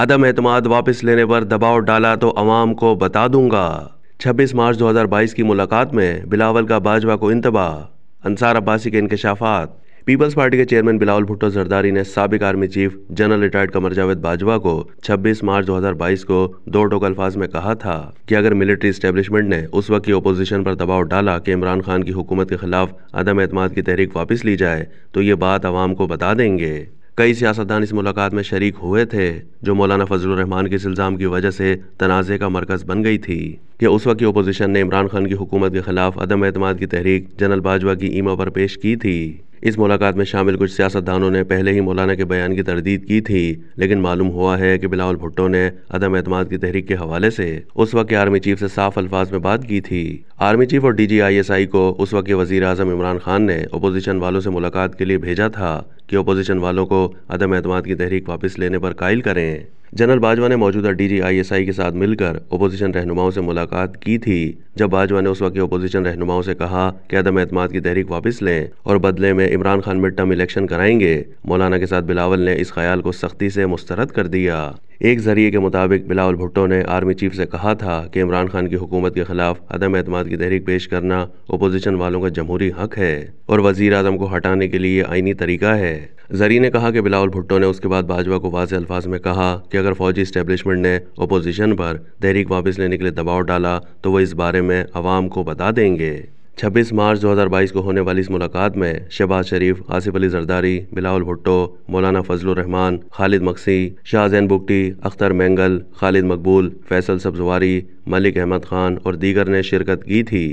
अदम एतम वापस लेने पर दबाव डाला तो अवाम को बता दूंगा 26 मार्च 2022 की मुलाकात में बिलावल का बाजवा को इंतबाह अंसार अब्बासी के इंकशाफात पीपल्स पार्टी के चेयरमैन बिलावल भुट्टो जरदारी ने सबक army chief general retired Qamar Javed Bajwa को 26 मार्च 2022 को दो टोक अल्फाज में कहा था कि अगर मिलिट्री स्टेब्लिशमेंट ने उस वक्त की ओपोजिशन पर दबाव डाला कि इमरान खान की हुकूमत के खिलाफ अदम एतम की तहरीक वापस ली जाए तो ये बात आवाम को बता देंगे कई सियासतदान इस मुलाकात में शरीक हुए थे जो मौलाना फजल रहमान के इस इल्ज़ाम की वजह से तनाज़े का मरकज़ बन गई थी कि उस वक्त की अपोजिशन ने इमरान खान की हुकूमत के खिलाफ अदम अतमाद की तहरीक जनरल बाजवा की ईमा पर पेश की थी इस मुलाकात में शामिल कुछ सियासतदानों ने पहले ही मौलाना के बयान की तरदीद की थी लेकिन मालूम हुआ है कि बिलावल भुट्टो ने अदम एतम की तहरीक के हवाले से उस वक्त के आर्मी चीफ से साफ अल्फाज में बात की थी आर्मी चीफ और डीजीआईएसआई को उस वक्त के वजीर आजम इमरान खान ने अपोजिशन वालों से मुलाकात के लिए भेजा था कि अपोजिशन वालों को अदम एतम की तहरीक वापस लेने पर कायल करें जनरल बाजवा ने मौजूदा डीजी आईएसआई के साथ मिलकर ओपोजिशन रहनुमाओं से मुलाकात की थी जब बाजवा ने उस वक्त ओपोजिशन रहनुमाओं से कहा कि अदम एतमाद की तहरीक वापस लें और बदले में Imran Khan mid term election कराएंगे मौलाना के साथ बिलावल ने इस ख्याल को सख्ती से मुस्तरद कर दिया एक जरिए के मुताबिक बिलावल भुट्टो ने आर्मी चीफ से कहा था कि इमरान खान की हुकूमत के खिलाफ अदम एतम की तहरीक पेश करना अपोजिशन वालों का जमहूरी हक है और वजीर अजम को हटाने के लिए आईनी तरीका है जरी ने कहा कि बिलावल भुट्टो ने उसके बाद भाजपा को वाज अल्फाज में कहा कि अगर फौजी स्टैब्लिशमेंट ने अपोजिशन पर तहरीक वापस लेने के लिए दबाव डाला तो वह इस बारे में आवाम को बता देंगे 26 मार्च 2022 को होने वाली इस मुलाकात में शहबाज शरीफ आसिफ अली जरदारी बिलावल भुट्टो मौलाना फजल रहमान खालिद मक्सी शाहजैन बुगटी अख्तर मैंगल खालिद मकबूल फैसल सब्जवारी मलिक अहमद खान और दीगर ने शिरकत की थी